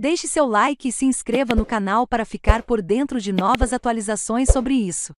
Deixe seu like e se inscreva no canal para ficar por dentro de novas atualizações sobre isso.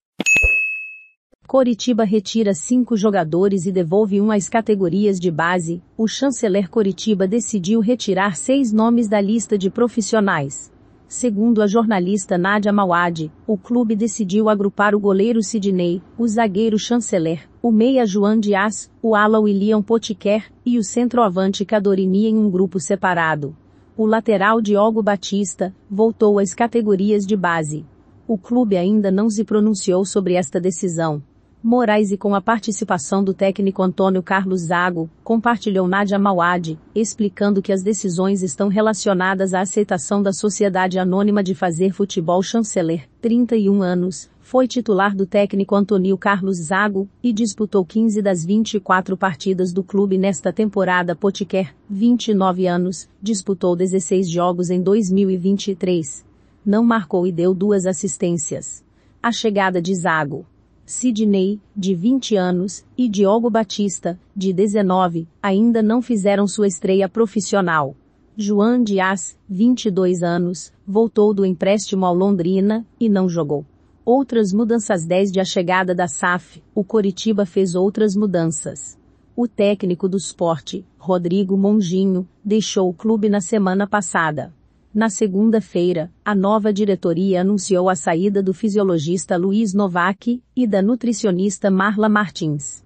Coritiba retira cinco jogadores e devolve um às categorias de base. O chanceler Coritiba decidiu retirar seis nomes da lista de profissionais. Segundo a jornalista Nadia Mawad, o clube decidiu agrupar o goleiro Sidney, o zagueiro chanceler, o meia João Dias, o ala William Potiker e o centroavante Cadorini em um grupo separado. O lateral Diogo Batista voltou às categorias de base. O clube ainda não se pronunciou sobre esta decisão. Moraes e com a participação do técnico Antônio Carlos Zago, compartilhou Nadia Mauad, explicando que as decisões estão relacionadas à aceitação da Sociedade Anônima de Fazer Futebol Chanceler, 31 anos, foi titular do técnico Antônio Carlos Zago e disputou 15 das 24 partidas do clube nesta temporada Potiquer, 29 anos, disputou 16 jogos em 2023. Não marcou e deu duas assistências. A chegada de Zago. Sidney, de 20 anos, e Diogo Batista, de 19, ainda não fizeram sua estreia profissional. João Dias, 22 anos, voltou do empréstimo ao Londrina e não jogou. Outras mudanças desde de a chegada da SAF, o Coritiba fez outras mudanças. O técnico do esporte, Rodrigo Monginho, deixou o clube na semana passada. Na segunda-feira, a nova diretoria anunciou a saída do fisiologista Luiz Novak e da nutricionista Marla Martins.